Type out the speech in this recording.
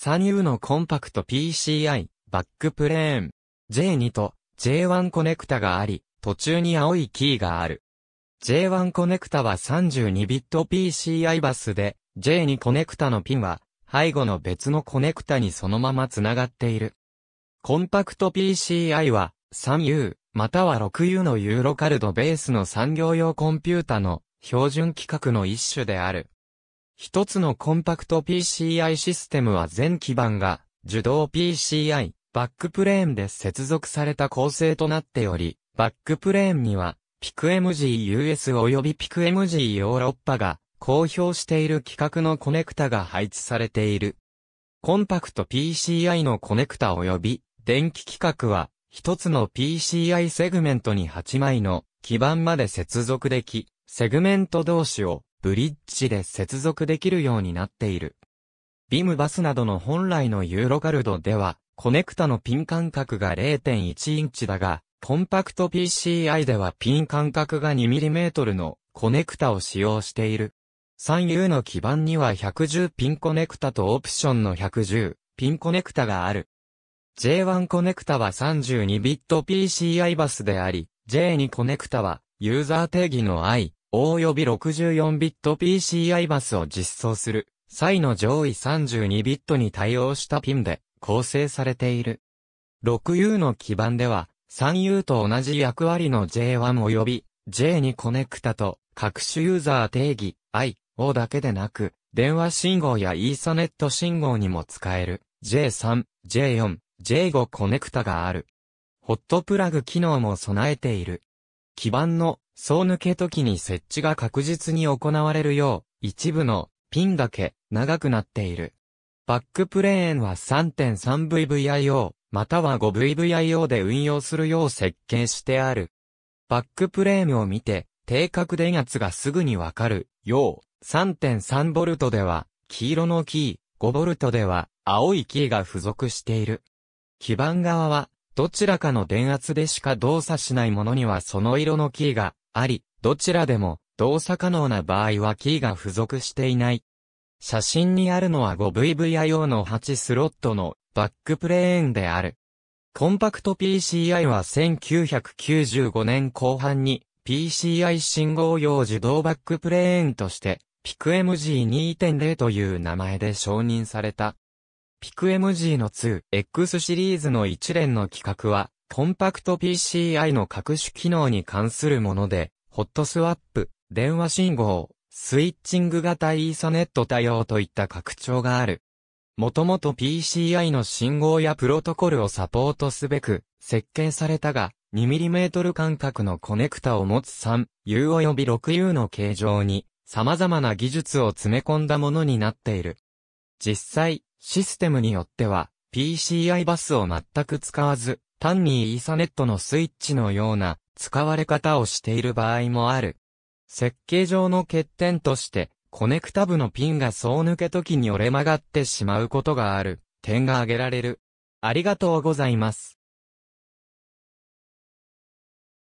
サニューのコンパクト PCI、バックプレーン、J2 と J1 コネクタがあり、途中に青いキーがある。J1 コネクタは 32bit PCI バスで、J2 コネクタのピンは、背後の別のコネクタにそのままつながっている。コンパクト PCI は、3U、または 6U のユーロカルドベースの産業用コンピュータの標準規格の一種である。一つのコンパクト PCI システムは全基盤が受動 PCI、バックプレーンで接続された構成となっており、バックプレーンには、PICMG-US 及び PICMG ヨーロッパが公表している規格のコネクタが配置されている。コンパクト PCI のコネクタ及び電気規格は一つの PCI セグメントに8枚の基板まで接続でき、セグメント同士をブリッジで接続できるようになっている。ビムバスなどの本来のユーロガルドでは、コネクタのピン間隔が0.1インチだが、コンパクト PCI ではピン間隔が 2mm のコネクタを使用している。3U の基板には110ピンコネクタとオプションの110ピンコネクタがある。J1 コネクタは 32bit PCI バスであり、J2 コネクタはユーザー定義の i、および6 4ビット PCI バスを実装する際の上位3 2ビットに対応したピンで構成されている。6U の基盤では 3U と同じ役割の J1 よび J2 コネクタと各種ユーザー定義 I をだけでなく電話信号やイーサネット信号にも使える J3、J4、J5 コネクタがある。ホットプラグ機能も備えている。基盤の総抜け時に設置が確実に行われるよう、一部のピンだけ長くなっている。バックプレーンは 3.3VVIO または 5VVIO で運用するよう設計してある。バックプレーンを見て、定格電圧がすぐにわかるよう 3.3V では黄色のキー、5V では青いキーが付属している。基板側はどちらかの電圧でしか動作しないものにはその色のキーがあり、どちらでも動作可能な場合はキーが付属していない。写真にあるのは 5VVI 用の8スロットのバックプレーンである。コンパクト PCI は1995年後半に PCI 信号用自動バックプレーンとして PICMG2.0 という名前で承認された。ピク MG の 2X シリーズの一連の企画は、コンパクト PCI の各種機能に関するもので、ホットスワップ、電話信号、スイッチング型イーサネット対応といった拡張がある。もともと PCI の信号やプロトコルをサポートすべく設計されたが、2mm 間隔のコネクタを持つ 3U 及び 6U の形状に様々な技術を詰め込んだものになっている。実際、システムによっては、PCI バスを全く使わず、単にイーサネットのスイッチのような使われ方をしている場合もある。設計上の欠点として、コネクタ部のピンがそう抜け時に折れ曲がってしまうことがある点が挙げられる。ありがとうございます。